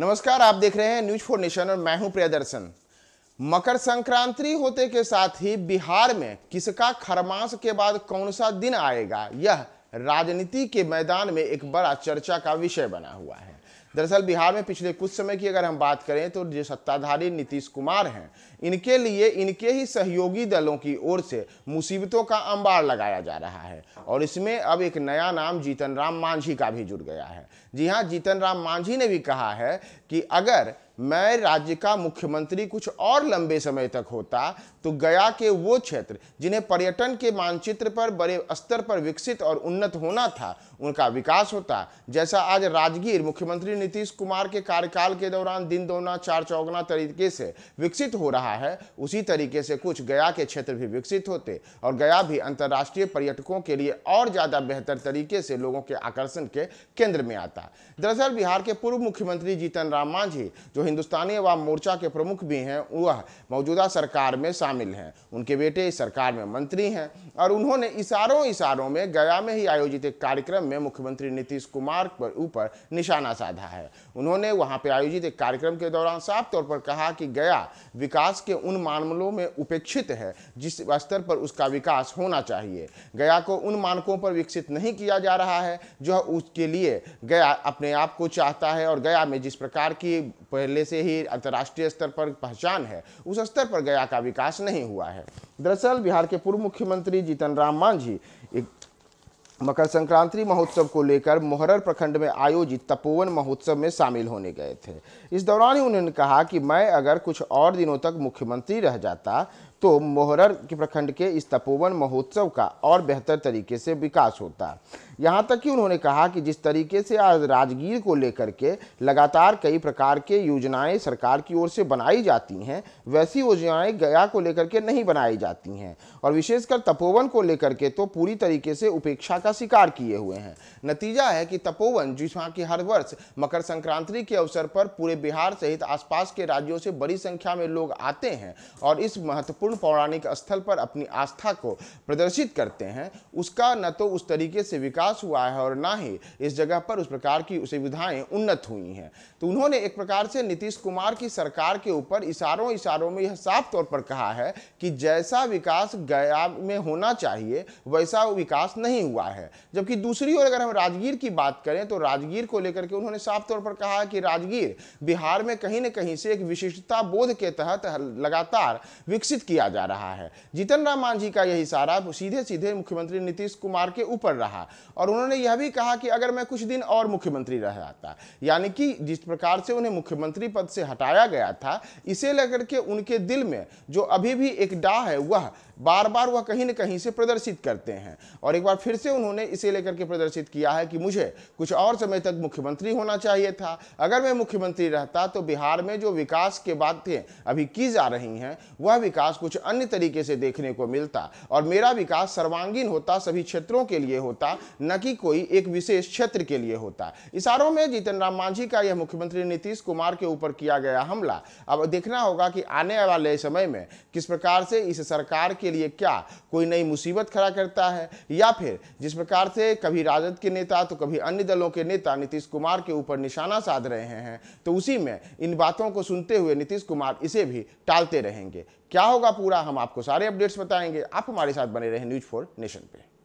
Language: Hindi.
नमस्कार आप देख रहे हैं न्यूज फोर नेशन और मैं हूं प्रियदर्शन मकर संक्रांति होते के साथ ही बिहार में किसका खरमास के बाद कौन सा दिन आएगा यह राजनीति के मैदान में एक बड़ा चर्चा का विषय बना हुआ है दरअसल बिहार में पिछले कुछ समय की अगर हम बात करें तो जो सत्ताधारी नीतीश कुमार हैं इनके लिए इनके ही सहयोगी दलों की ओर से मुसीबतों का अंबार लगाया जा रहा है और इसमें अब एक नया नाम जीतन राम मांझी का भी जुड़ गया है जी हाँ जीतन राम मांझी ने भी कहा है कि अगर मैं राज्य का मुख्यमंत्री कुछ और लंबे समय तक होता तो गया के वो क्षेत्र जिन्हें पर्यटन के मानचित्र पर बड़े स्तर पर विकसित और उन्नत होना था उनका विकास होता जैसा आज राजगीर मुख्यमंत्री नीतीश कुमार के कार्यकाल के दौरान दिन दोना चार चौगना तरीके से विकसित हो रहा है उसी तरीके से कुछ गया के क्षेत्र भी विकसित होते और गया भी अंतर्राष्ट्रीय पर्यटकों के लिए और ज़्यादा बेहतर तरीके से लोगों के आकर्षण के केंद्र में आता दरअसल बिहार के पूर्व मुख्यमंत्री जीतन राम मांझी जो हिंदुस्तानी अवाम मोर्चा के प्रमुख भी हैं वह मौजूदा सरकार में शामिल हैं उनके बेटे इस सरकार में मंत्री हैं और उन्होंने इशारों इशारों में गया में ही आयोजित एक कार्यक्रम में मुख्यमंत्री नीतीश कुमार पर ऊपर निशाना साधा है है उन्होंने वहां पर आयोजित एक कार्यक्रम के दौरान साफ तौर पर कहा कि गया विकास के उन मामलों में उपेक्षित है जिस स्तर पर उसका विकास होना चाहिए गया को उन मानकों पर विकसित नहीं किया जा रहा है जो उसके लिए गया अपने आप को चाहता है और गया में जिस प्रकार की पहले से ही अंतर्राष्ट्रीय स्तर पर पहचान है उस स्तर पर गया का विकास नहीं हुआ है दरअसल बिहार के पूर्व मुख्यमंत्री जीतन राम मांझी एक मकर संक्रांति महोत्सव को लेकर मोहरर प्रखंड में आयोजित तपोवन महोत्सव में शामिल होने गए थे इस दौरान ही उन्होंने कहा कि मैं अगर कुछ और दिनों तक मुख्यमंत्री रह जाता तो मोहरर के प्रखंड के इस तपोवन महोत्सव का और बेहतर तरीके से विकास होता यहाँ तक कि उन्होंने कहा कि जिस तरीके से आज राजगीर को लेकर के लगातार कई प्रकार के योजनाएं सरकार की ओर से बनाई जाती हैं वैसी योजनाएं गया को लेकर के नहीं बनाई जाती हैं और विशेषकर तपोवन को लेकर के तो पूरी तरीके से उपेक्षा का शिकार किए हुए हैं नतीजा है कि तपोवन वहाँ की हर वर्ष मकर संक्रांति के अवसर पर पूरे बिहार सहित आसपास के राज्यों से बड़ी संख्या में लोग आते हैं और इस महत्वपूर्ण पौराणिक स्थल पर अपनी आस्था को प्रदर्शित करते हैं उसका न तो उस तरीके से विकास हुआ है और ना ही इस जगह पर उस प्रकार की सुविधाएं उन्नत हुई हैं तो उन्होंने एक प्रकार से नीतीश कुमार की सरकार के ऊपर इशारों इशारों में यह साफ तौर पर कहा है कि जैसा विकास गया में होना चाहिए वैसा विकास नहीं हुआ है जबकि दूसरी ओर अगर हम राजगीर की बात करें तो राजगीर को लेकर के उन्होंने साफ तौर पर कहा कि राजगीर बिहार में कहीं ना कहीं से एक विशिष्टता बोध के तहत लगातार विकसित किया किया जा रहा है जीतन राम मांझी का यही सारा सीधे सीधे मुख्यमंत्री नीतीश कुमार के ऊपर रहा और उन्होंने यह भी कहा कि अगर मैं कुछ दिन और मुख्यमंत्री रह जाता यानी कि जिस प्रकार से उन्हें मुख्यमंत्री पद से हटाया गया था इसे लेकर के उनके दिल में जो अभी भी एक डा है वह बार बार वह कहीं न कहीं से प्रदर्शित करते हैं और एक बार फिर से उन्होंने इसे लेकर के प्रदर्शित किया है कि मुझे कुछ और समय तक मुख्यमंत्री होना चाहिए था अगर मैं मुख्यमंत्री रहता तो बिहार में जो विकास के बातें अभी की जा रही हैं वह विकास कुछ अन्य तरीके से देखने को मिलता और मेरा विकास सर्वांगीण होता सभी क्षेत्रों के लिए होता न कि कोई एक विशेष क्षेत्र के लिए होता इशारों में जीतन राम मांझी का यह मुख्यमंत्री नीतीश कुमार के ऊपर किया गया हमला अब देखना होगा कि आने वाले समय में किस प्रकार से इस सरकार की के लिए क्या कोई नई मुसीबत खड़ा करता है या फिर जिस प्रकार से कभी राजद के नेता तो कभी अन्य दलों के नेता नीतीश कुमार के ऊपर निशाना साध रहे हैं तो उसी में इन बातों को सुनते हुए नीतीश कुमार इसे भी टालते रहेंगे क्या होगा पूरा हम आपको सारे अपडेट्स बताएंगे आप हमारे साथ बने रहे न्यूज फॉर नेशन पे